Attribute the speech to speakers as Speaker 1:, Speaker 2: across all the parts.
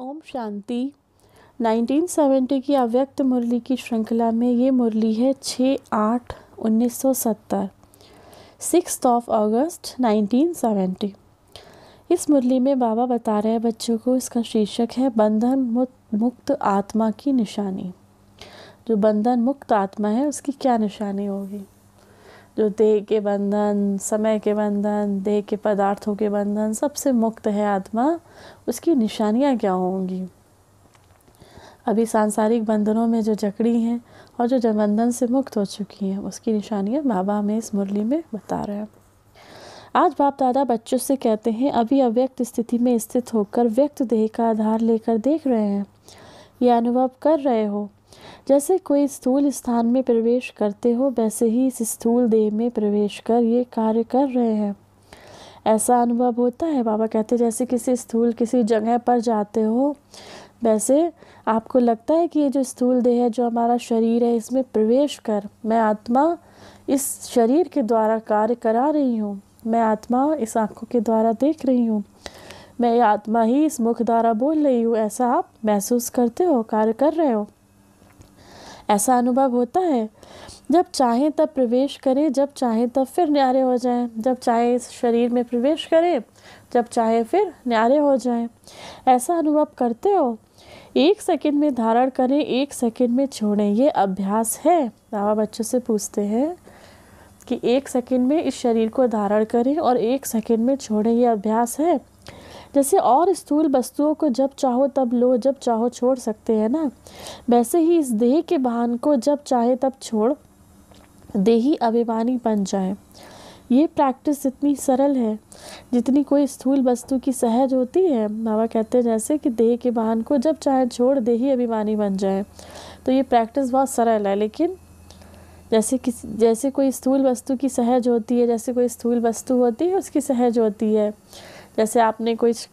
Speaker 1: ओम शांति 1970 की अव्यक्त मुरली की श्रृंखला में ये मुरली है 6 आठ 1970 सिक्स ऑफ अगस्त 1970 इस मुरली में बाबा बता रहे हैं बच्चों को इसका शीर्षक है बंधन मुक्त आत्मा की निशानी जो बंधन मुक्त आत्मा है उसकी क्या निशानी होगी जो देह के बंधन समय के बंधन देह के पदार्थों के बंधन सबसे मुक्त है आत्मा उसकी निशानियाँ क्या होंगी अभी सांसारिक बंधनों में जो जकड़ी हैं और जो जबंधन से मुक्त हो चुकी हैं उसकी निशानियाँ बाबा हमें इस मुरली में बता रहे हैं आज बाप दादा बच्चों से कहते हैं अभी अव्यक्त स्थिति में स्थित होकर व्यक्त देह का आधार लेकर देख रहे हैं यह अनुभव कर रहे हो जैसे कोई स्थूल स्थान में प्रवेश करते हो वैसे ही इस स्थूल देह में प्रवेश कर ये कार्य कर रहे हैं ऐसा अनुभव होता है बाबा कहते हैं जैसे किसी स्थूल किसी जगह पर जाते हो वैसे आपको लगता है कि ये जो स्थूल देह है जो हमारा शरीर है इसमें प्रवेश कर मैं आत्मा इस शरीर के द्वारा कार्य करा रही हूँ मैं आत्मा इस आँखों के द्वारा देख रही हूँ मैं ये आत्मा ही इस मुख द्वारा बोल रही हूँ ऐसा आप महसूस करते हो कार्य कर रहे हो ऐसा अनुभव होता है जब चाहें तब प्रवेश करें जब चाहें तब फिर न्यारे हो जाएं जब चाहे इस शरीर में प्रवेश करें जब चाहे फिर न्यारे हो जाएं ऐसा अनुभव करते हो एक सेकंड में धारण करें एक सेकंड में छोड़ें ये अभ्यास है बाबा बच्चों से पूछते हैं कि एक सेकंड में इस शरीर को धारण करें और एक सेकंड में छोड़ें ये अभ्यास है जैसे और स्थूल वस्तुओं को जब चाहो तब लो जब चाहो छोड़ सकते हैं ना वैसे ही इस देह के बहान को जब चाहे तब छोड़ देही अभिमानी बन जाए ये प्रैक्टिस इतनी सरल है जितनी कोई स्थूल वस्तु की सहज होती है बाबा कहते हैं जैसे कि देह के बहान को जब चाहे छोड़ देही अभिमानी बन जाए तो ये प्रैक्टिस बहुत सरल है लेकिन जैसे किसी जैसे कोई स्थूल वस्तु की सहज होती है जैसे कोई स्थूल वस्तु होती है उसकी सहज होती है जैसे आपने कुछ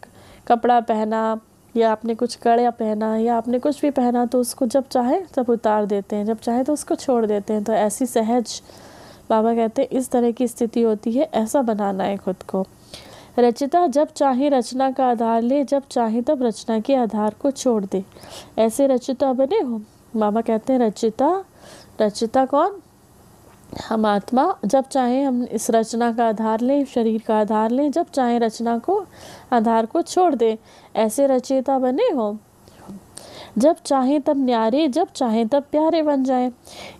Speaker 1: कपड़ा पहना या आपने कुछ कड़ा पहना या आपने कुछ भी पहना तो उसको जब चाहे तब उतार देते हैं जब चाहे तो उसको छोड़ देते हैं तो ऐसी सहज बाबा कहते हैं इस तरह की स्थिति होती है ऐसा बनाना है खुद को रचिता जब चाहे रचना का आधार ले जब चाहे तब रचना के आधार को छोड़ दे ऐसे रचिता बने हो बाबा कहते हैं रचिता रचिता कौन हम आत्मा जब चाहे हम इस रचना का आधार लें शरीर का आधार लें जब चाहे रचना को आधार को छोड़ दें ऐसे रचयिता बने हो जब चाहे तब न्यारे जब चाहे तब प्यारे बन जाएं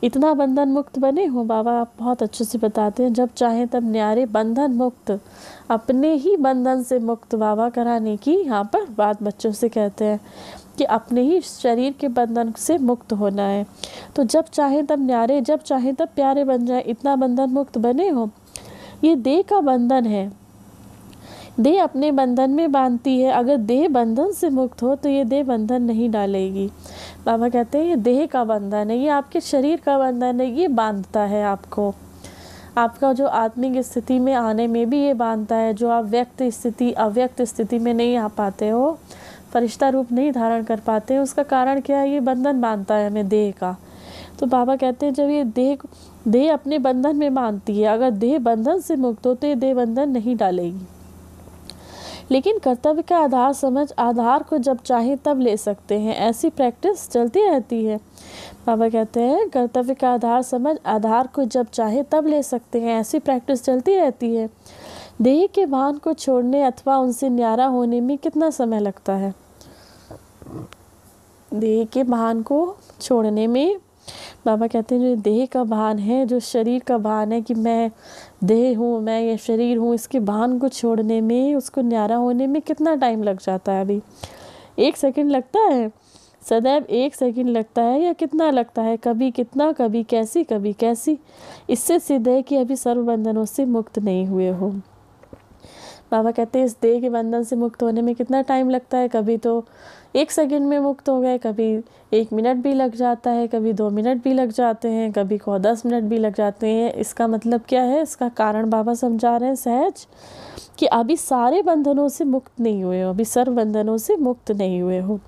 Speaker 1: इतना बंधन मुक्त बने हो बाबा आप बहुत अच्छे से बताते हैं जब चाहे तब न्यारे बंधन मुक्त अपने ही बंधन से मुक्त बाबा कराने की यहाँ पर बात बच्चों से कहते हैं कि अपने ही शरीर के बंधन से मुक्त होना है तो जब चाहे तब न्यारे जब चाहे तब प्यारे बन जाए इतना बंधन मुक्त बने हो ये देह का बंधन है देह अपने बंधन में बांधती है अगर देह बंधन से मुक्त हो तो ये देह बंधन नहीं डालेगी बाबा कहते हैं ये देह का बंधन है ये आपके शरीर का बंधन है ये बांधता है आपको आपका जो आत्मिक स्थिति में आने में भी ये बांधता है जो आप व्यक्त स्थिति अव्यक्त स्थिति में नहीं आ पाते हो फरिश्ता रूप नहीं धारण कर पाते हैं उसका कारण क्या है ये बंधन बांधता है हमें देह का तो बाबा कहते हैं जब ये देह देह अपने बंधन में मानती है अगर देह बंधन से मुक्त हो तो ये देह बंधन नहीं डालेगी लेकिन कर्तव्य का आधार समझ आधार को जब चाहे तब ले सकते हैं ऐसी प्रैक्टिस चलती रहती है बाबा कहते हैं कर्तव्य का आधार समझ आधार को जब चाहे तब ले सकते हैं ऐसी प्रैक्टिस चलती रहती है देह के भान को छोड़ने अथवा उनसे न्यारा होने में कितना समय लगता है देह के भान को छोड़ने में बाबा कहते हैं जो देह का भान है जो शरीर का भान है कि मैं देह हूँ मैं ये शरीर हूँ इसके भान को छोड़ने में उसको न्यारा होने में कितना टाइम लग जाता है अभी एक सेकंड लगता है सदैव एक सेकंड लगता है या कितना लगता है कभी कितना कभी कैसी कभी कैसी इससे सिद्ध है कि अभी सर्व बंधनों से मुक्त नहीं हुए हो बाबा कहते हैं इस देह के बंधन से मुक्त होने में कितना टाइम लगता है कभी तो एक सेकंड में मुक्त हो गए कभी एक मिनट भी लग जाता है कभी दो मिनट भी लग जाते हैं कभी को दस मिनट भी लग जाते हैं इसका मतलब क्या है इसका कारण बाबा समझा रहे हैं सहज कि अभी सारे बंधनों से मुक्त नहीं हुए हो अभी सर्व बंधनों से मुक्त नहीं हुए हो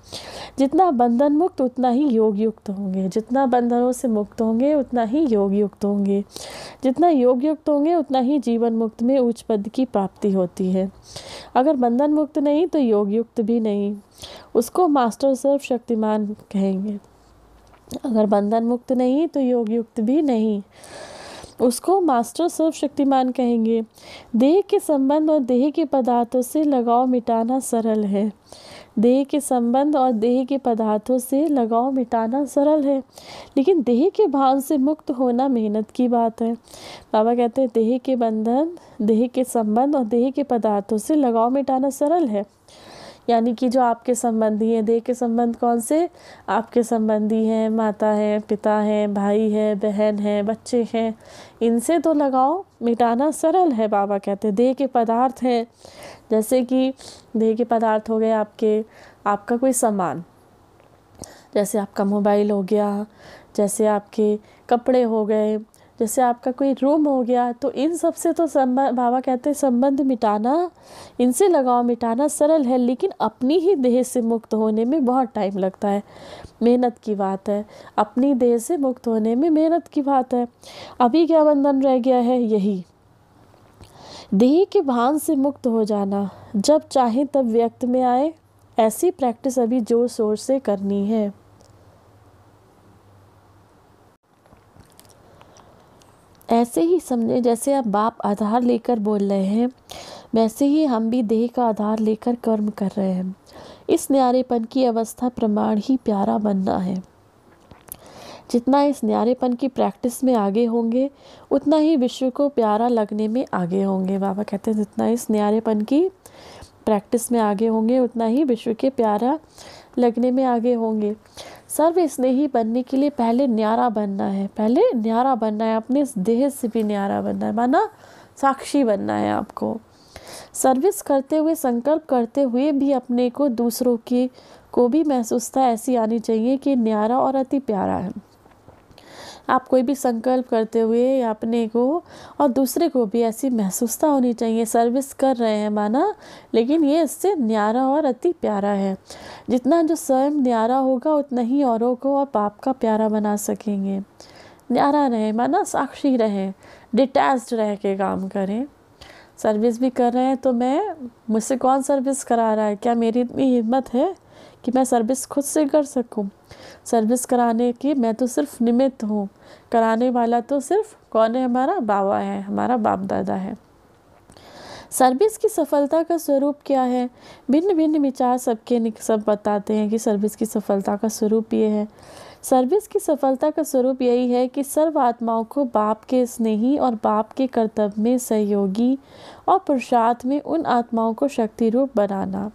Speaker 1: जितना बंधन मुक्त उतना ही योग युक्त होंगे जितना बंधनों से मुक्त होंगे उतना ही योग युक्त होंगे जितना योग युक्त होंगे उतना ही जीवन मुक्त में उच्च पद की प्राप्ति होती है होती है अगर बंधन मुक्त नहीं तो योग युक्त भी नहीं उसको मास्टर सर्व शक्तिमान कहेंगे अगर बंधन मुक्त नहीं तो योग युक्त भी नहीं उसको मास्टर सर्व शक्तिमान कहेंगे देह के संबंध और देह के पदार्थों से लगाव मिटाना सरल है देह के संबंध और देह के पदार्थों से लगाव मिटाना सरल है लेकिन देह के भाव से मुक्त होना मेहनत की बात है बाबा कहते हैं देह के बंधन देह के संबंध और देह के पदार्थों से लगाव मिटाना सरल है यानी कि जो आपके संबंधी हैं देह के संबंध कौन से आपके संबंधी हैं माता हैं पिता हैं भाई है बहन है बच्चे हैं इनसे तो लगाओ मिटाना सरल है बाबा कहते हैं देह के पदार्थ हैं जैसे कि देह के पदार्थ हो गए आपके आपका कोई सामान जैसे आपका मोबाइल हो गया जैसे आपके कपड़े हो गए जैसे आपका कोई रूम हो गया तो इन सब से तो संबंध बाबा कहते हैं संबंध मिटाना इनसे लगाव मिटाना सरल है लेकिन अपनी ही देह से मुक्त होने में बहुत टाइम लगता है मेहनत की बात है अपनी देह से मुक्त होने में मेहनत की बात है अभी क्या बंधन रह गया है यही देह के भान से मुक्त हो जाना जब चाहे तब व्यक्त में आए ऐसी प्रैक्टिस अभी जोर शोर से करनी है ऐसे ही समझे जैसे आप बाप आधार लेकर बोल रहे हैं वैसे ही हम भी देह का आधार लेकर कर्म कर रहे हैं इस न्यारेपन की अवस्था प्रमाण ही प्यारा बनना है जितना इस न्यारेपन की प्रैक्टिस में आगे होंगे उतना ही विश्व को प्यारा लगने में आगे होंगे बाबा कहते हैं जितना इस न्यारेपन की प्रैक्टिस में आगे होंगे उतना ही विश्व के प्यारा लगने में आगे होंगे स्नेही बनने के लिए पहले न्यारा बनना है पहले न्यारा बनना है अपने देह से भी न्यारा बनना है माना साक्षी बनना है आपको सर्विस करते हुए संकल्प करते हुए भी अपने को दूसरों की को भी महसूसता ऐसी आनी चाहिए कि न्यारा और अति प्यारा है आप कोई भी संकल्प करते हुए अपने को और दूसरे को भी ऐसी महसूसता होनी चाहिए सर्विस कर रहे हैं माना लेकिन ये इससे न्यारा और अति प्यारा है जितना जो स्वयं न्यारा होगा उतना ही औरों को आप आपका प्यारा बना सकेंगे न्यारा रहे माना साक्षी रहे डिटैच रह के काम करें सर्विस भी कर रहे हैं तो मैं मुझसे कौन सर्विस करा रहा है क्या मेरी इतनी हिम्मत है कि मैं सर्विस खुद से कर सकूं सर्विस कराने की मैं तो सिर्फ निमित्त हूँ कराने वाला तो सिर्फ कौन है हमारा बाबा है हमारा बाप दादा है सर्विस की सफलता का स्वरूप क्या है भिन्न भिन्न विचार सबके सब बताते हैं कि सर्विस की सफलता का स्वरूप ये है सर्विस की सफलता का स्वरूप यही है कि सर्व आत्माओं को बाप के स्नेही और बाप के कर्तव्य में सहयोगी और पुरुषार्थ में उन आत्माओं को शक्ति रूप बनाना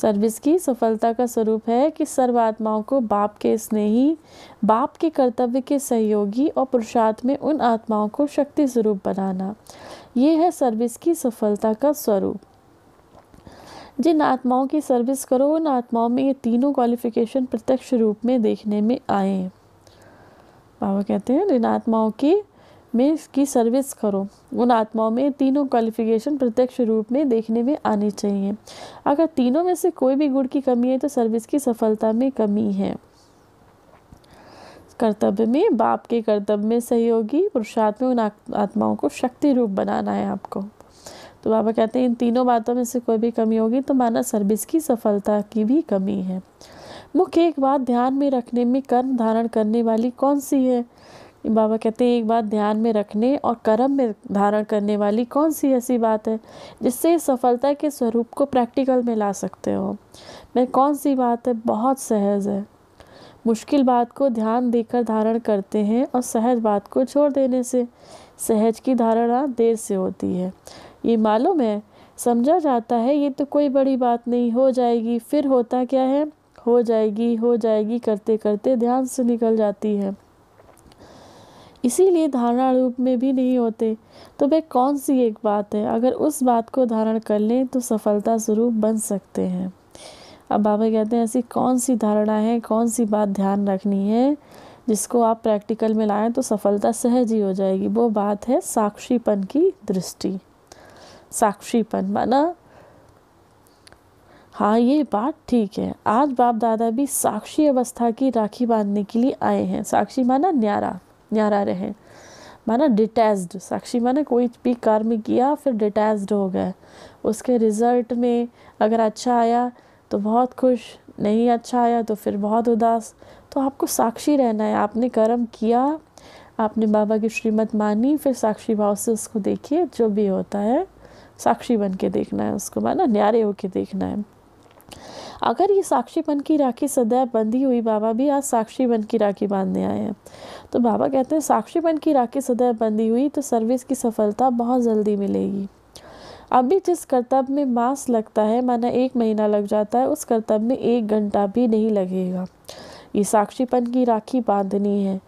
Speaker 1: सर्विस की सफलता का स्वरूप है कि सर्व आत्माओं को बाप के स्नेही बाप के कर्तव्य के सहयोगी और पुरुषार्थ में उन आत्माओं को शक्ति स्वरूप बनाना ये है सर्विस की सफलता का स्वरूप जिन आत्माओं की सर्विस करो उन आत्माओं में ये तीनों क्वालिफिकेशन प्रत्यक्ष रूप में देखने में आए बाबा कहते हैं जिन आत्माओं की में की सर्विस करो उन आत्माओं में तीनों क्वालिफिकेशन प्रत्यक्ष रूप में देखने में आनी चाहिए अगर तीनों में से कोई भी गुण की कमी है तो सर्विस की सफलता में कमी है कर्तव्य में बाप के कर्तव्य में सहयोगी पुरुषार्थ में उन आत्माओं को शक्ति रूप बनाना है आपको तो बाबा कहते हैं इन तीनों बातों में से कोई भी कमी होगी तो माना सर्विस की सफलता की भी कमी है मुख्य एक बात ध्यान में रखने में कर्म धारण करने वाली कौन सी है बाबा कहते हैं एक बात ध्यान में रखने और कर्म में धारण करने वाली कौन सी ऐसी बात है जिससे सफलता के स्वरूप को प्रैक्टिकल में ला सकते हो मैं कौन सी बात है बहुत सहज है मुश्किल बात को ध्यान देकर धारण करते हैं और सहज बात को छोड़ देने से सहज की धारणा देर से होती है ये मालूम है समझा जाता है ये तो कोई बड़ी बात नहीं हो जाएगी फिर होता क्या है हो जाएगी हो जाएगी करते करते ध्यान से निकल जाती है इसीलिए धारणा रूप में भी नहीं होते तो वे कौन सी एक बात है अगर उस बात को धारण कर लें तो सफलता स्वरूप बन सकते हैं अब बाबा कहते हैं ऐसी कौन सी धारणा है कौन सी बात ध्यान रखनी है जिसको आप प्रैक्टिकल में लाएं तो सफलता सहज ही हो जाएगी वो बात है साक्षीपन की दृष्टि साक्षीपन माना हाँ ये बात ठीक है आज बाप दादा भी साक्षी अवस्था की राखी बांधने के लिए आए हैं साक्षी माना न्यारा न्यारा रहे माना डिटैच्ड साक्षी माना कोई भी कर्म किया फिर डिटैच्ड हो गए उसके रिज़ल्ट में अगर अच्छा आया तो बहुत खुश नहीं अच्छा आया तो फिर बहुत उदास तो आपको साक्षी रहना है आपने कर्म किया आपने बाबा की श्रीमत मानी फिर साक्षी भाव से उसको देखिए जो भी होता है साक्षी बन के देखना है उसको माना न्यारे होके देखना है अगर ये साक्षी बन की राखी सदैव बंधी हुई बाबा भी आज साक्षी बन की राखी बांधने आए हैं तो बाबा कहते हैं साक्षी बन की राखी सदैव बंधी हुई तो सर्विस की सफलता बहुत जल्दी मिलेगी अभी जिस कर्तव्य में मास लगता है माना एक महीना लग जाता है उस कर्तव्य में एक घंटा भी नहीं लगेगा ये साक्षीपन की राखी बांधनी है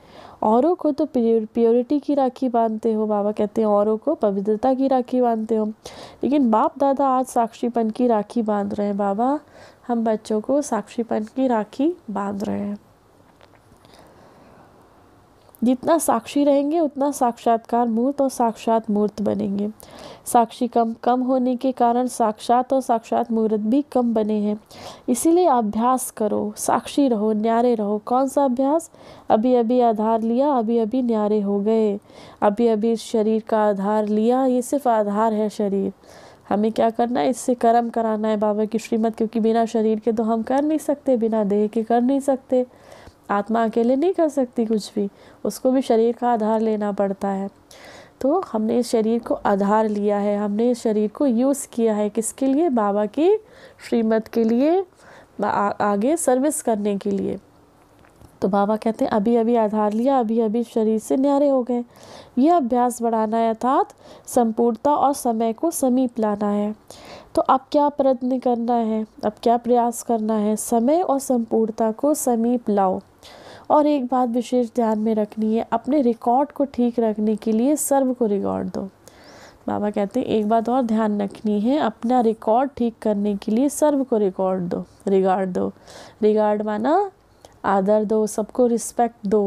Speaker 1: औरों को तो प्योरिटी की राखी बांधते हो बाबा कहते हैं औरों को पवित्रता की राखी बांधते हो लेकिन बाप दादा आज साक्षीपन की राखी बांध रहे हैं बाबा हम बच्चों को साक्षीपन की राखी बांध रहे हैं जितना साक्षी रहेंगे उतना साक्षात्कार मूर्त और साक्षात मूर्त बनेंगे साक्षी कम कम होने के कारण साक्षात और साक्षात मूर्त भी कम बने हैं इसीलिए अभ्यास करो साक्षी रहो न्यारे रहो कौन सा अभ्यास अभी अभी आधार लिया अभी अभी न्यारे हो गए अभी अभी शरीर का आधार लिया ये सिर्फ आधार है शरीर हमें क्या करना है इससे कर्म कराना है बाबा की श्रीमत क्योंकि बिना शरीर के तो हम कर नहीं सकते बिना देह के कर नहीं सकते आत्मा अकेले नहीं कर सकती कुछ भी उसको भी शरीर का आधार लेना पड़ता है तो हमने इस शरीर को आधार लिया है हमने इस शरीर को यूज़ किया है किसके लिए बाबा की श्रीमत के लिए आगे सर्विस करने के लिए तो बाबा कहते हैं अभी अभी आधार लिया अभी अभी शरीर से न्यारे हो गए यह अभ्यास बढ़ाना है अर्थात संपूर्णता और समय को समीप लाना है तो अब क्या प्रयत्न करना है अब क्या प्रयास करना है समय और संपूर्णता को समीप लाओ और एक बात विशेष ध्यान में रखनी है अपने रिकॉर्ड को ठीक रखने के लिए सर्व को रिकॉर्ड दो बाबा कहते हैं एक बात और ध्यान रखनी है अपना रिकॉर्ड ठीक करने के लिए सर्व को रिकॉर्ड दो रिगार्ड दो रिगार्ड माना आदर दो सबको रिस्पेक्ट दो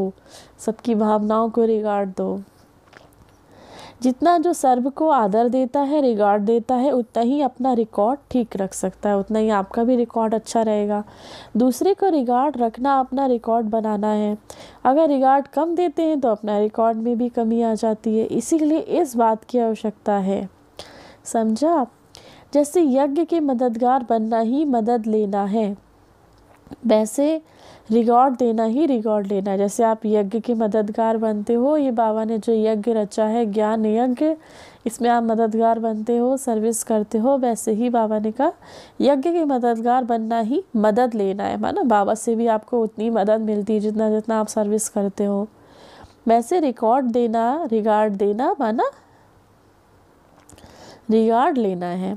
Speaker 1: सबकी भावनाओं को रिगार्ड दो जितना जो सर्व को आदर देता है रिगार्ड देता है उतना ही अपना रिकॉर्ड ठीक रख सकता है उतना ही आपका भी रिकॉर्ड अच्छा रहेगा दूसरे को रिगार्ड रखना अपना रिकॉर्ड बनाना है अगर रिगार्ड कम देते हैं तो अपना रिकॉर्ड में भी कमी आ जाती है इसीलिए इस बात की आवश्यकता है समझा जैसे यज्ञ के मददगार बनना ही मदद लेना है वैसे रिकॉर्ड देना ही रिकॉर्ड लेना है जैसे आप यज्ञ के मददगार बनते हो ये बाबा ने जो यज्ञ रचा है ज्ञान यज्ञ इसमें आप मददगार बनते हो सर्विस करते हो वैसे ही बाबा ने कहा यज्ञ के मददगार बनना ही मदद लेना है माना बाबा से भी आपको उतनी मदद मिलती है जितना जितना आप सर्विस करते हो वैसे रिकॉर्ड देना रिगार्ड देना माना रिगार्ड लेना है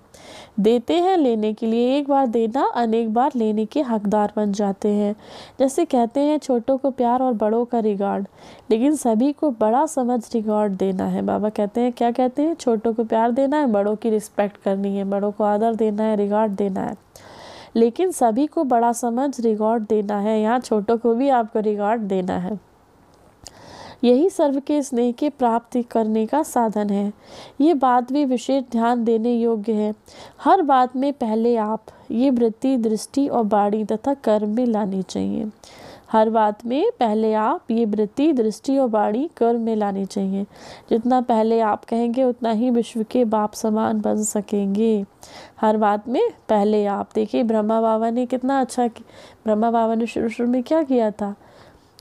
Speaker 1: देते हैं लेने के लिए एक बार देना अनेक बार लेने के हकदार बन जाते हैं जैसे कहते हैं छोटों को प्यार और बड़ों का रिगार्ड लेकिन सभी को बड़ा समझ रिगार्ड देना है बाबा कहते हैं क्या कहते हैं छोटों को प्यार देना है बड़ों की रिस्पेक्ट करनी है बड़ों को आदर देना है रिगार्ड देना है लेकिन सभी को बड़ा समझ रिगार्ड देना है यहाँ छोटों को भी आपको रिगार्ड देना है यही सर्व के स्नेह की प्राप्ति करने का साधन है ये बात भी विशेष ध्यान देने योग्य है हर बात में पहले आप ये वृत्ति दृष्टि और बाड़ी तथा कर्म में लानी चाहिए हर बात में पहले आप ये वृत्ति दृष्टि और बाड़ी कर्म में लानी चाहिए जितना पहले आप कहेंगे उतना ही विश्व के बाप समान बन सकेंगे हर बात में पहले आप देखिए ब्रह्मा बाबा ने कितना अच्छा ब्रह्मा बाबा ने शुरू शुरू में क्या किया था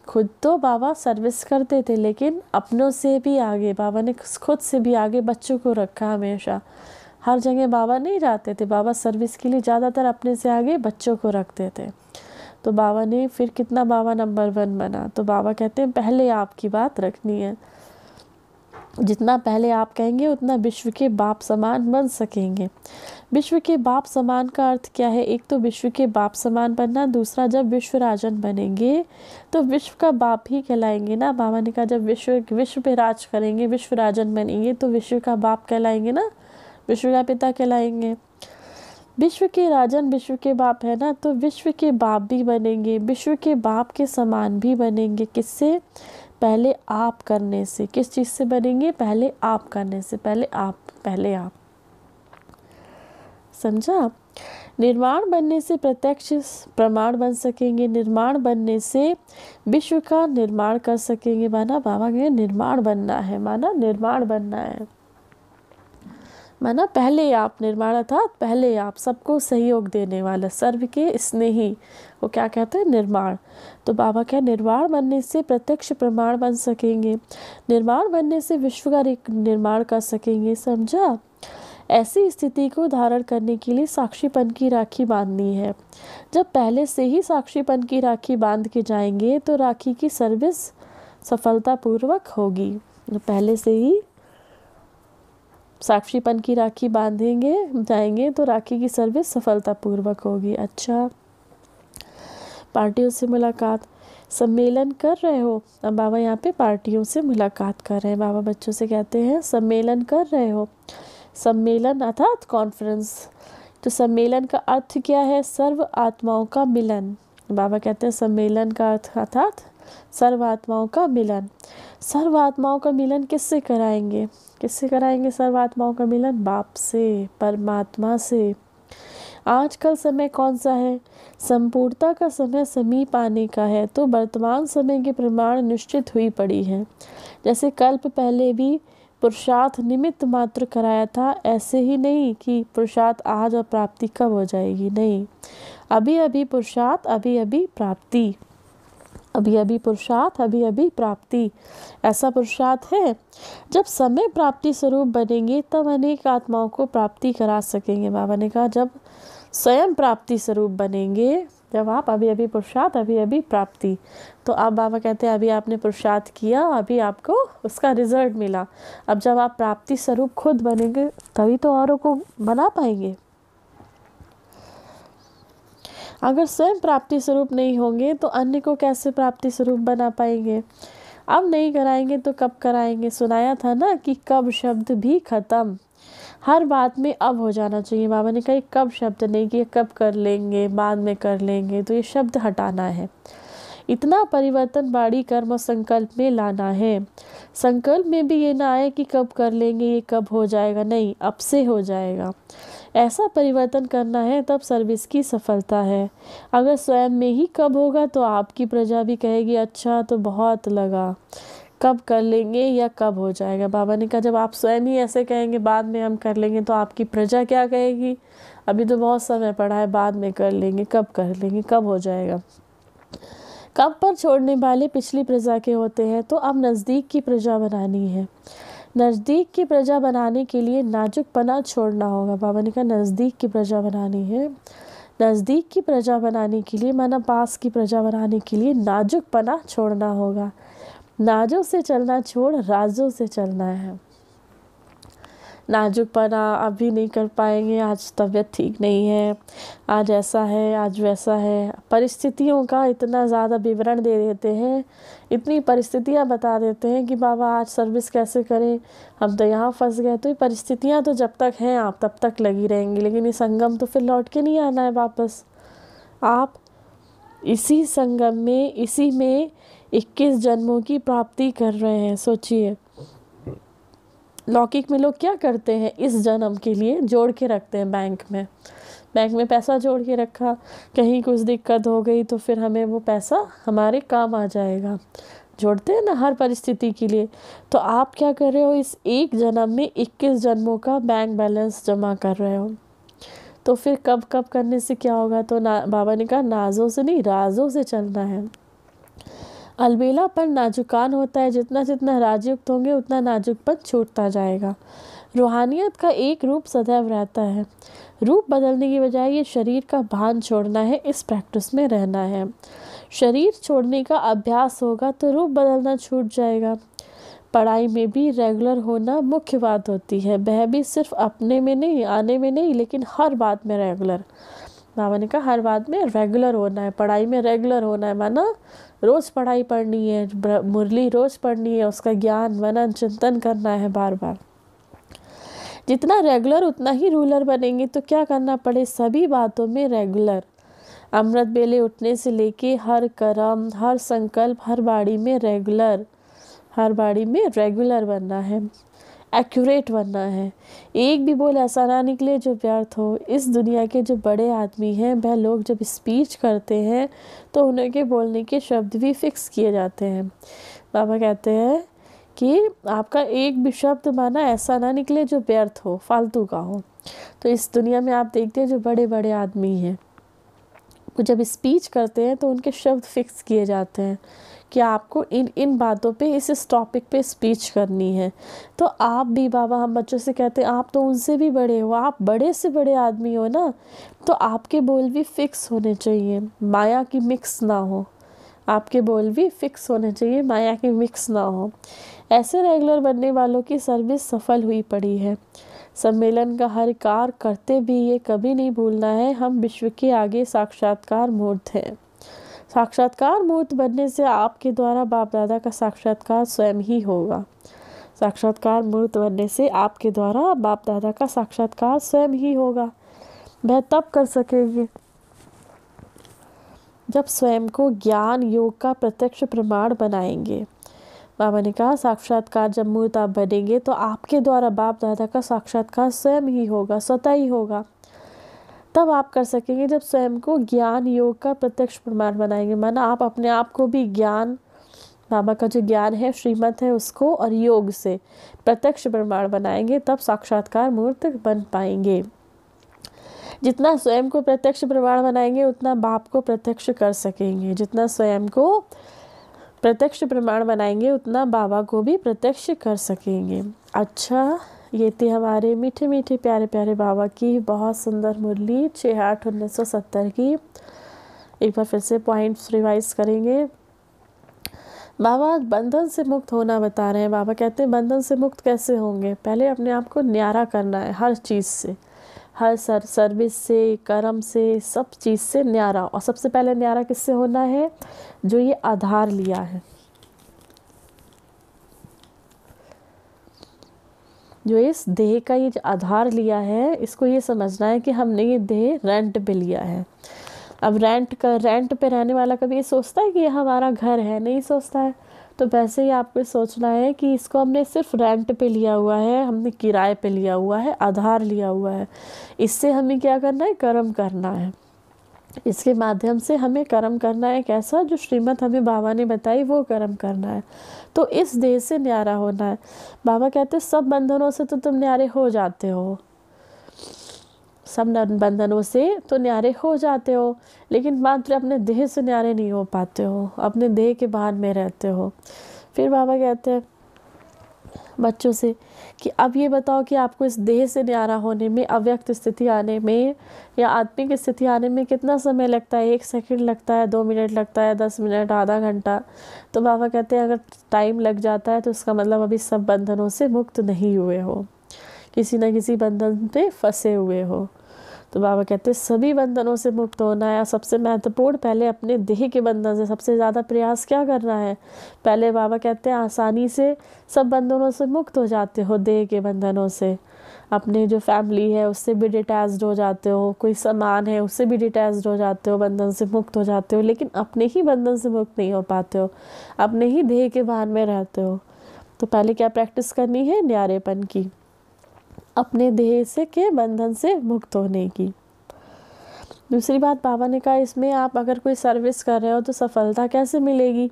Speaker 1: खुद तो बाबा सर्विस करते थे लेकिन अपनों से भी आगे बाबा ने खुद से भी आगे बच्चों को रखा हमेशा हर जगह बाबा नहीं जाते थे बाबा सर्विस के लिए ज़्यादातर अपने से आगे बच्चों को रखते थे तो बाबा ने फिर कितना बाबा नंबर वन बना तो बाबा कहते हैं पहले आपकी बात रखनी है जितना पहले आप कहेंगे उतना विश्व के बाप समान बन सकेंगे विश्व के बाप समान का अर्थ क्या है एक तो विश्व के बाप समान बनना दूसरा जब विश्व राजन बनेंगे तो विश्व का बाप ही कहलाएंगे ना बाबा ने कहा जब विश्व विश्व पे राज करेंगे विश्व राजन बनेंगे तो विश्व का बाप कहलाएंगे ना विश्व का पिता कहलाएंगे विश्व के राजन विश्व के बाप है ना तो विश्व के बाप भी बनेंगे विश्व के बाप के समान भी बनेंगे किससे पहले आप करने से किस चीज़ से बनेंगे पहले आप करने से पहले आप पहले आप समझा निर्माण बनने से प्रत्यक्ष प्रमाण बन सकेंगे निर्माण बनने से विश्व का निर्माण कर सकेंगे माना बाबा के निर्माण बनना है माना निर्माण बनना है माना पहले आप निर्माण अर्थात पहले आप सबको सहयोग देने वाला सर्व के स्नेही वो क्या कहते हैं निर्माण तो बाबा क्या निर्माण बनने से प्रत्यक्ष प्रमाण बन सकेंगे निर्माण बनने से विश्व का निर्माण कर सकेंगे समझा ऐसी स्थिति को धारण करने के लिए साक्षीपन की राखी बांधनी है जब पहले से ही साक्षीपन की राखी बांध के जाएंगे तो राखी की सर्विस सफलतापूर्वक होगी पहले से ही साक्षीपन की राखी बांधेंगे जाएंगे तो राखी की सर्विस सफलतापूर्वक होगी अच्छा पार्टियों से मुलाकात सम्मेलन कर रहे हो अब बाबा यहाँ पे पार्टियों से मुलाकात कर रहे हैं बाबा बच्चों से कहते हैं सम्मेलन कर रहे हो सम्मेलन अर्थात कॉन्फ्रेंस तो सम्मेलन का अर्थ क्या है सर्व आत्माओं का मिलन बाबा कहते हैं सम्मेलन का अर्थ अर्थात सर्वात्माओं का मिलन सर्वात्माओं का मिलन किससे कराएंगे किससे कराएंगे सर्वात्माओं का मिलन बाप से परमात्मा से आजकल समय कौन सा है संपूर्णता का समय समीप आने का है तो वर्तमान समय के प्रमाण निश्चित हुई पड़ी है जैसे कल्प पहले भी पुरुषार्थ निमित्त मात्र कराया था ऐसे ही नहीं कि पुरुषार्थ आज और प्राप्ति कब हो जाएगी नहीं अभी अभी पुरुषार्थ अभी अभी प्राप्ति अभी अभी पुरुषार्थ अभी अभी प्राप्ति ऐसा पुरुषार्थ है जब समय प्राप्ति स्वरूप बनेंगे तब अनेक आत्माओं को प्राप्ति करा सकेंगे बाबा ने कहा जब स्वयं प्राप्ति स्वरूप बनेंगे जब आप अभी अभी पुरुषार्थ अभी अभी प्राप्ति तो आप बाबा कहते हैं अभी आपने पुरुषार्थ किया अभी आपको उसका रिजल्ट मिला अब जब आप प्राप्ति स्वरूप खुद बनेंगे तभी तो औरों को बना पाएंगे अगर स्वयं प्राप्ति स्वरूप नहीं होंगे तो अन्य को कैसे प्राप्ति स्वरूप बना पाएंगे अब नहीं कराएंगे तो कब कराएंगे सुनाया था ना कि कब शब्द भी ख़त्म हर बात में अब हो जाना चाहिए बाबा ने कहा कब शब्द नहीं कि कब कर लेंगे बाद में कर लेंगे तो ये शब्द हटाना है इतना परिवर्तन बाड़ी कर्म और संकल्प में लाना है संकल्प में भी ये ना आए कि कब कर लेंगे ये कब हो जाएगा नहीं अब से हो जाएगा ऐसा परिवर्तन करना है तब सर्विस की सफलता है अगर स्वयं में ही कब होगा तो आपकी प्रजा भी कहेगी अच्छा तो बहुत लगा कब कर लेंगे या कब हो जाएगा बाबा ने कहा जब आप स्वयं ही ऐसे कहेंगे बाद में हम कर लेंगे तो आपकी प्रजा क्या कहेगी अभी तो बहुत समय पड़ा है बाद में कर लेंगे कब कर लेंगे कब हो जाएगा कब पर छोड़ने वाले पिछली प्रजा के होते हैं तो अब नज़दीक की प्रजा बनानी है नज़दीक की प्रजा बनाने के लिए नाजुक पना छोड़ना होगा बाबा ने कहा नज़दीक की प्रजा बनानी है नज़दीक की प्रजा बनाने के लिए माना पास की प्रजा बनाने के लिए नाजुक पना छोड़ना होगा नाजों से चलना छोड़ राजों से चलना है नाजुकपना अभी नहीं कर पाएंगे आज तबीयत ठीक नहीं है आज ऐसा है आज वैसा है परिस्थितियों का इतना ज़्यादा विवरण दे देते हैं इतनी परिस्थितियाँ बता देते हैं कि बाबा आज सर्विस कैसे करें हम तो यहाँ फंस गए तो ये परिस्थितियाँ तो जब तक हैं आप तब तक लगी रहेंगी लेकिन ये संगम तो फिर लौट के नहीं आना है वापस आप इसी संगम में इसी में 21 जन्मों की प्राप्ति कर रहे हैं सोचिए लौकिक में लोग क्या करते हैं इस जन्म के लिए जोड़ के रखते हैं बैंक में बैंक में पैसा जोड़ के रखा कहीं कुछ दिक्कत हो गई तो फिर हमें वो पैसा हमारे काम आ जाएगा जोड़ते हैं ना हर परिस्थिति के लिए तो आप क्या कर रहे हो इस एक जन्म में 21 जन्मों का बैंक बैलेंस जमा कर रहे हो तो फिर कब कब करने से क्या होगा तो ना बाबा ने कहा नाजों से नहीं राजों से चलना है अलबेला पर नाजुकान होता है जितना जितना राजयुक्त होंगे उतना नाजुकपन छूटता जाएगा रूहानियत का एक रूप सदैव रहता है रूप बदलने की बजाय ये शरीर का भान छोड़ना है इस प्रैक्टिस में रहना है शरीर छोड़ने का अभ्यास होगा तो रूप बदलना छूट जाएगा पढ़ाई में भी रेगुलर होना मुख्य बात होती है वह भी सिर्फ अपने में नहीं आने में नहीं लेकिन हर बात में रेगुलर बाबा ने कहा हर बात में रेगुलर होना है पढ़ाई में रेगुलर होना है माना रोज़ पढ़ाई पढ़नी है मुरली रोज़ पढ़नी है उसका ज्ञान मनन चिंतन करना है बार बार जितना रेगुलर उतना ही रूलर बनेंगे तो क्या करना पड़े सभी बातों में रेगुलर अमृत बेले उठने से लेके हर कर्म हर संकल्प हर बाड़ी में रेगुलर हर बाड़ी में रेगुलर बनना है एक्यूरेट बनना है एक भी बोल ऐसा ना निकले जो व्यर्थ हो तो। इस दुनिया के जो बड़े आदमी हैं वह लोग जब स्पीच करते हैं तो उनके बोलने के शब्द भी फिक्स किए जाते हैं बाबा कहते हैं कि आपका एक भी शब्द माना ऐसा ना निकले जो व्यर्थ हो फालतू का हो तो इस दुनिया में आप देखते हैं जो बड़े बड़े आदमी हैं जब स्पीच करते हैं तो उनके शब्द फिक्स किए जाते हैं कि आपको इन इन बातों पे इस इस टॉपिक पे स्पीच करनी है तो आप भी बाबा हम बच्चों से कहते हैं आप तो उनसे भी बड़े हो आप बड़े से बड़े आदमी हो ना तो आपके बोल भी फिक्स होने चाहिए माया की मिक्स ना हो आपके बोल भी फिक्स होने चाहिए माया की मिक्स ना हो ऐसे रेगुलर बनने वालों की सर्विस सफल हुई पड़ी है सम्मेलन का हर कार्य करते भी ये कभी नहीं भूलना है हम विश्व के आगे साक्षात्कार मूर्त हैं साक्षात्कार मूर्त बनने से आपके द्वारा बाप दादा का साक्षात्कार स्वयं ही होगा साक्षात्कार मूर्त बनने से आपके द्वारा बाप दादा का साक्षात्कार स्वयं ही होगा वह तब कर सकेंगे जब स्वयं को ज्ञान योग का प्रत्यक्ष प्रमाण बनाएंगे बाबा ने कहा साक्षात्कार जब मूर्त आप बनेंगे तो आपके द्वारा बाप दादा का साक्षात्कार स्वयं ही होगा स्वतः ही होगा तब आप कर सकेंगे जब स्वयं को ज्ञान योग का प्रत्यक्ष प्रमाण बनाएंगे माना आप अपने आप को भी ज्ञान बाबा का जो ज्ञान है श्रीमत है उसको और योग से प्रत्यक्ष प्रमाण बनाएंगे तब साक्षात्कार मूर्त बन पाएंगे जितना स्वयं को प्रत्यक्ष प्रमाण बनाएंगे उतना बाप को प्रत्यक्ष कर सकेंगे जितना स्वयं को प्रत्यक्ष प्रमाण बनाएंगे उतना बाबा को भी प्रत्यक्ष कर सकेंगे अच्छा ये थी हमारे मीठे मीठे प्यारे प्यारे बाबा की बहुत सुंदर मुरली छः आठ उन्नीस सौ सत्तर की एक बार फिर से पॉइंट्स रिवाइज करेंगे बाबा बंधन से मुक्त होना बता रहे हैं बाबा कहते हैं बंधन से मुक्त कैसे होंगे पहले अपने आप को न्यारा करना है हर चीज़ से हर सर सर्विस से कर्म से सब चीज़ से न्यारा और सबसे पहले न्यारा किससे होना है जो ये आधार लिया है जो इस देह का ये जो आधार लिया है इसको ये समझना है कि हमने ये देह रेंट पे लिया है अब रेंट का रेंट पे रहने वाला कभी ये सोचता है कि ये हमारा घर है नहीं सोचता है तो वैसे ही आपको सोचना है कि इसको हमने सिर्फ रेंट पे लिया हुआ है हमने किराए पे लिया हुआ है आधार लिया हुआ है इससे हमें क्या करना है कर्म करना है इसके माध्यम से हमें कर्म करना है कैसा जो श्रीमत हमें बाबा ने बताई वो कर्म करना है तो इस देह से न्यारा होना है बाबा कहते सब बंधनों से तो तुम न्यारे हो जाते हो सब बंधनों से तो न्यारे हो जाते हो लेकिन मात्र अपने देह से न्यारे नहीं हो पाते हो अपने देह के बाहर में रहते हो फिर बाबा कहते हैं बच्चों से कि अब ये बताओ कि आपको इस देह से न्यारा होने में अव्यक्त स्थिति आने में या आत्मिक स्थिति आने में कितना समय लगता है एक सेकंड लगता है दो मिनट लगता है दस मिनट आधा घंटा तो बाबा कहते हैं अगर टाइम लग जाता है तो उसका मतलब अभी सब बंधनों से मुक्त नहीं हुए हो किसी न किसी बंधन पे फंसे हुए हो तो बाबा कहते हैं सभी बंधनों से मुक्त होना है सबसे महत्वपूर्ण पहले अपने देह के बंधन से सबसे ज़्यादा प्रयास क्या करना है पहले बाबा कहते हैं आसानी से सब बंधनों से मुक्त हो जाते हो देह के बंधनों से अपने जो फैमिली है उससे भी डिटैच हो जाते हो कोई सामान है उससे भी डिटैच्ड हो जाते हो बंधन से मुक्त हो जाते हो लेकिन अपने ही बंधन से मुक्त नहीं हो पाते हो अपने ही देह के भान में रहते हो तो पहले क्या प्रैक्टिस करनी है न्यारेपन की अपने देह से के बंधन से मुक्त होने की दूसरी बात बाबा ने कहा इसमें आप अगर कोई सर्विस कर रहे हो तो सफलता कैसे मिलेगी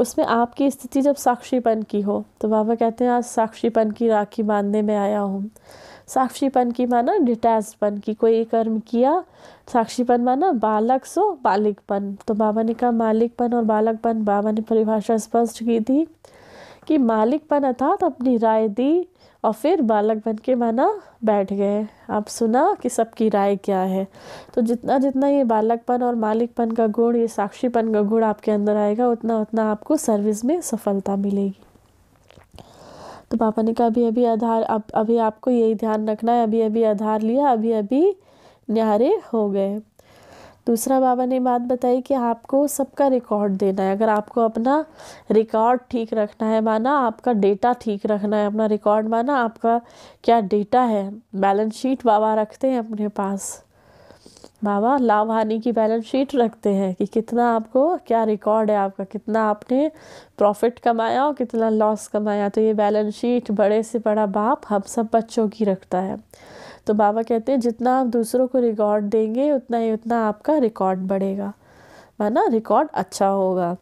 Speaker 1: उसमें आपकी स्थिति जब साक्षीपन की हो तो बाबा कहते हैं आज साक्षीपन की राखी बांधने में आया हूँ साक्षीपन की माना डिटैचपन की कोई कर्म किया साक्षीपन माना बालक सो बालिकपन तो बाबा ने कहा मालिकपन और बालकपन बाबा ने परिभाषा स्पष्ट की थी कि मालिकपन अर्थात अपनी राय दी और फिर बालक बन के माना बैठ गए आप सुना कि सबकी राय क्या है तो जितना जितना ये बालकपन और मालिकपन का गुण ये साक्षीपन का गुण आपके अंदर आएगा उतना उतना आपको सर्विस में सफलता मिलेगी तो पापा ने कहा अभी अभी आधार अब अभी आपको यही ध्यान रखना है अभी अभी आधार लिया अभी अभी न्यारे हो गए दूसरा बाबा ने बात बताई कि आपको सबका रिकॉर्ड देना है अगर आपको अपना रिकॉर्ड ठीक रखना है माना आपका डेटा ठीक रखना है अपना रिकॉर्ड माना आपका क्या डेटा है बैलेंस शीट बाबा रखते हैं अपने पास बाबा लाभ हानि की बैलेंस शीट रखते हैं कि कितना आपको क्या रिकॉर्ड है आपका कितना आपने प्रॉफिट कमाया और कितना लॉस कमाया तो ये बैलेंस शीट बड़े से बड़ा बाप हम सब बच्चों की रखता है तो बाबा कहते हैं जितना आप दूसरों को रिकॉर्ड देंगे उतना ही उतना आपका रिकॉर्ड बढ़ेगा माना रिकॉर्ड अच्छा होगा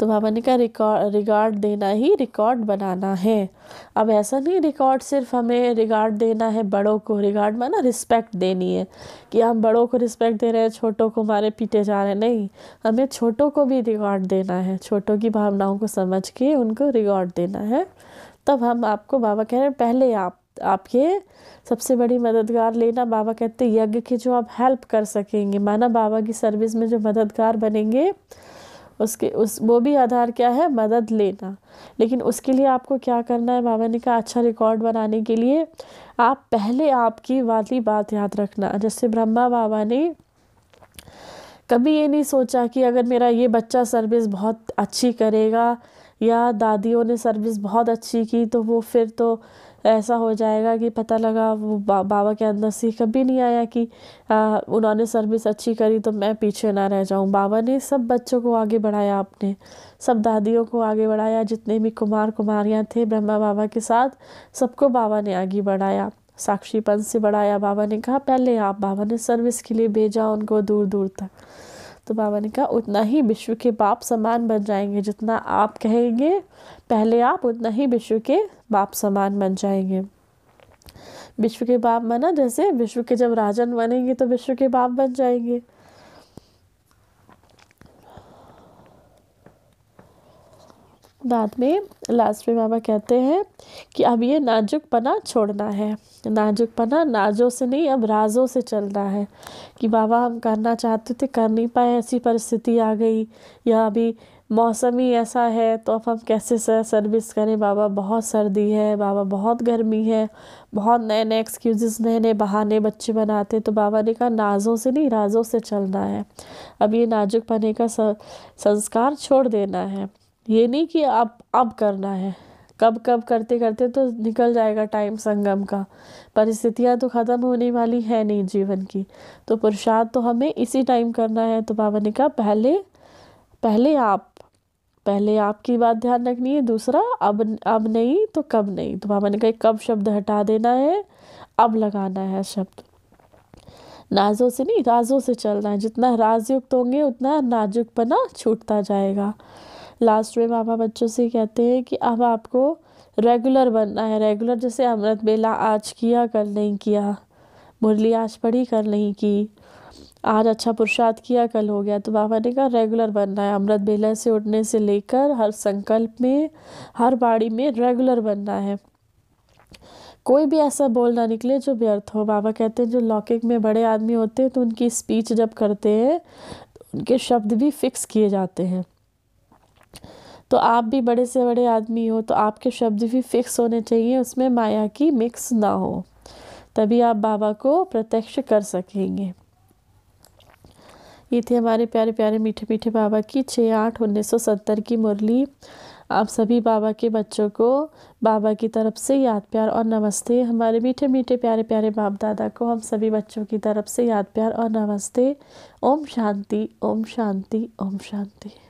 Speaker 1: तो बाबा ने कहा रिकॉर्ड रिकॉर्ड देना ही रिकॉर्ड बनाना है अब ऐसा नहीं रिकॉर्ड सिर्फ हमें रिकॉर्ड देना है बड़ों को रिकॉर्ड माना रिस्पेक्ट देनी है कि हम बड़ों को रिस्पेक्ट दे रहे हैं छोटों को हमारे पीटे जा रहे हैं नहीं हमें छोटों को भी रिकॉर्ड देना है छोटों की भावनाओं को समझ के उनको रिकॉर्ड देना है तब हम आपको बाबा कह रहे हैं पहले आप आपके सबसे बड़ी मददगार लेना बाबा कहते यज्ञ की जो आप हेल्प कर सकेंगे माना बाबा की सर्विस में जो मददगार बनेंगे उसके उस वो भी आधार क्या है मदद लेना लेकिन उसके लिए आपको क्या करना है बाबा ने कहा अच्छा रिकॉर्ड बनाने के लिए आप पहले आपकी वाली बात याद रखना जैसे ब्रह्मा बाबा ने कभी ये नहीं सोचा कि अगर मेरा ये बच्चा सर्विस बहुत अच्छी करेगा या दादियों ने सर्विस बहुत अच्छी की तो वो फिर तो ऐसा हो जाएगा कि पता लगा वो बा, बाबा के अंदर से कभी नहीं आया कि आ, उन्होंने सर्विस अच्छी करी तो मैं पीछे ना रह जाऊँ बाबा ने सब बच्चों को आगे बढ़ाया आपने सब दादियों को आगे बढ़ाया जितने भी कुमार कुमारियाँ थे ब्रह्मा बाबा के साथ सबको बाबा ने आगे बढ़ाया साक्षीपन से बढ़ाया बाबा ने कहा पहले आप बाबा ने सर्विस के लिए भेजा उनको दूर दूर तक तो बाबा ने कहा उतना ही विश्व के बाप समान बन जाएंगे जितना आप कहेंगे पहले आप उतना ही विश्व के बाप समान बन जाएंगे विश्व के बाप बना जैसे विश्व के जब राजन बनेंगे तो विश्व के बाप बन जाएंगे बाद में लास्ट में बाबा कहते हैं कि अब ये नाजुक पना छोड़ना है नाजुक पना नाजों से नहीं अब राजों से चलना है कि बाबा हम करना चाहते थे कर नहीं पाए ऐसी परिस्थिति आ गई या अभी मौसम ही ऐसा है तो अब हम कैसे सर्विस करें बाबा बहुत सर्दी है बाबा बहुत गर्मी है बहुत नए नए एक्सक्यूज़ नए नए बहाने बच्चे बनाते तो बाबा ने कहा नाजों से नहीं राजों से चलना है अब ये नाजुक पने का संस्कार छोड़ देना है ये नहीं कि अब अब करना है कब कब करते करते तो निकल जाएगा टाइम संगम का परिस्थितियाँ तो ख़त्म होने वाली है नहीं जीवन की तो पुरुषार्थ तो हमें इसी टाइम करना है तो बाबा ने कहा पहले पहले आप पहले आपकी बात ध्यान रखनी है दूसरा अब अब नहीं तो कब नहीं तो बाबा ने कहा कब शब्द हटा देना है अब लगाना है शब्द नाजों से नहीं राजों से चलना है जितना राजयुक्त होंगे उतना नाजुक पना छूटता जाएगा लास्ट में पापा बच्चों से कहते हैं कि अब आपको रेगुलर बनना है रेगुलर जैसे अमृत बेला आज किया कल नहीं किया मुरली आज पढ़ी कल नहीं की आज अच्छा पुरुषार्थ किया कल हो गया तो बाबा ने कहा रेगुलर बनना है अमृत बेला से उठने से लेकर हर संकल्प में हर बाड़ी में रेगुलर बनना है कोई भी ऐसा बोल ना निकले जो व्यर्थ हो बाबा कहते हैं जो लौकिक में बड़े आदमी होते हैं तो उनकी स्पीच जब करते हैं तो उनके शब्द भी फिक्स किए जाते हैं तो आप भी बड़े से बड़े आदमी हो तो आपके शब्द भी फिक्स होने चाहिए उसमें माया की मिक्स ना हो तभी आप बाबा को प्रत्यक्ष कर सकेंगे ये थे हमारे प्यारे प्यारे मीठे मीठे बाबा की छः आठ उन्नीस सौ सत्तर की मुरली आप सभी बाबा के बच्चों को बाबा की तरफ से याद प्यार और नमस्ते हमारे मीठे मीठे प्यारे प्यारे बाप दादा को हम सभी बच्चों की तरफ से याद प्यार और नमस्ते ओम शांति ओम शांति ओम शांति